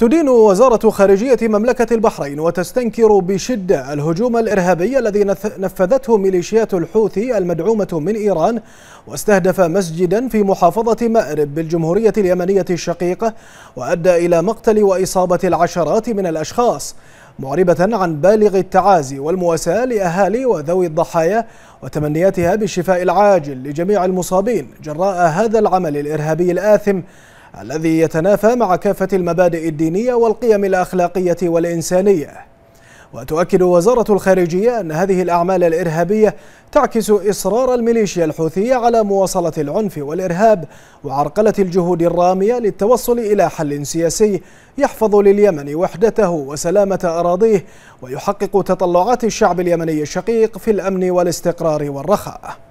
تدين وزارة خارجية مملكة البحرين وتستنكر بشدة الهجوم الإرهابي الذي نفذته ميليشيات الحوثي المدعومة من إيران واستهدف مسجدا في محافظة مأرب بالجمهورية اليمنية الشقيقة وأدى إلى مقتل وإصابة العشرات من الأشخاص معربة عن بالغ التعازي والمواساة لأهالي وذوي الضحايا وتمنياتها بالشفاء العاجل لجميع المصابين جراء هذا العمل الإرهابي الآثم الذي يتنافى مع كافة المبادئ الدينية والقيم الأخلاقية والإنسانية وتؤكد وزارة الخارجية أن هذه الأعمال الإرهابية تعكس إصرار الميليشيا الحوثية على مواصلة العنف والإرهاب وعرقلة الجهود الرامية للتوصل إلى حل سياسي يحفظ لليمن وحدته وسلامة أراضيه ويحقق تطلعات الشعب اليمني الشقيق في الأمن والاستقرار والرخاء